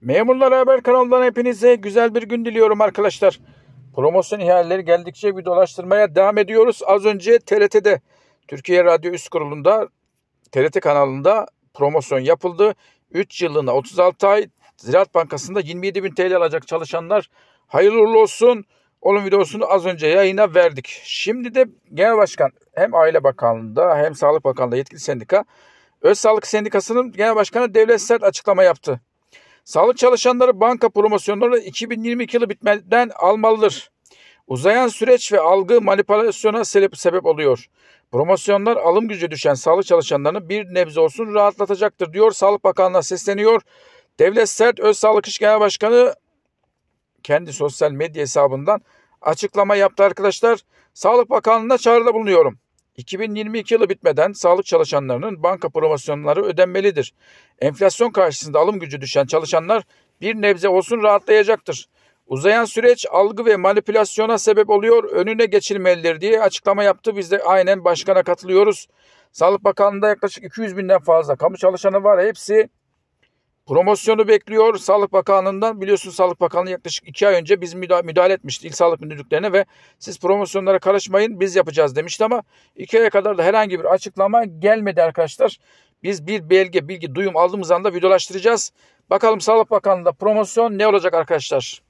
Memurlar Haber kanalından hepinize güzel bir gün diliyorum arkadaşlar. Promosyon ihaleleri geldikçe bir dolaştırmaya devam ediyoruz. Az önce TRT'de Türkiye Radyo Üst Kurulu'nda TRT kanalında promosyon yapıldı. 3 yılına 36 ay Ziraat Bankası'nda 27 bin TL alacak çalışanlar hayırlı olsun. Onun videosunu az önce yayına verdik. Şimdi de Genel Başkan hem Aile Bakanlığı'nda hem Sağlık Bakanlığı'nda yetkili sendika Öz Sağlık Sendikası'nın Genel Başkanı Devlet Sert açıklama yaptı. Sağlık çalışanları banka promosyonları 2022 yılı bitmeden almalıdır. Uzayan süreç ve algı manipülasyona sebep oluyor. Promosyonlar alım gücü düşen sağlık çalışanlarını bir nebze olsun rahatlatacaktır diyor Sağlık Bakanlığı'na sesleniyor. Devlet Sert Öz Sağlık İş Genel Başkanı kendi sosyal medya hesabından açıklama yaptı arkadaşlar. Sağlık Bakanlığı'na çağrıda bulunuyorum. 2022 yılı bitmeden sağlık çalışanlarının banka promosyonları ödenmelidir. Enflasyon karşısında alım gücü düşen çalışanlar bir nebze olsun rahatlayacaktır. Uzayan süreç algı ve manipülasyona sebep oluyor, önüne geçilmelidir diye açıklama yaptı. Biz de aynen başkana katılıyoruz. Sağlık Bakanlığı'nda yaklaşık 200 binden fazla kamu çalışanı var. Hepsi Promosyonu bekliyor Sağlık Bakanlığı'ndan. Biliyorsunuz Sağlık Bakanlığı yaklaşık 2 ay önce biz müdahale etmişti il sağlık müdürlüklerine ve siz promosyonlara karışmayın biz yapacağız demişti ama 2 aya kadar da herhangi bir açıklama gelmedi arkadaşlar. Biz bir belge, bilgi, duyum aldığımız anda videolaştıracağız. Bakalım Sağlık Bakanlığı'nda promosyon ne olacak arkadaşlar?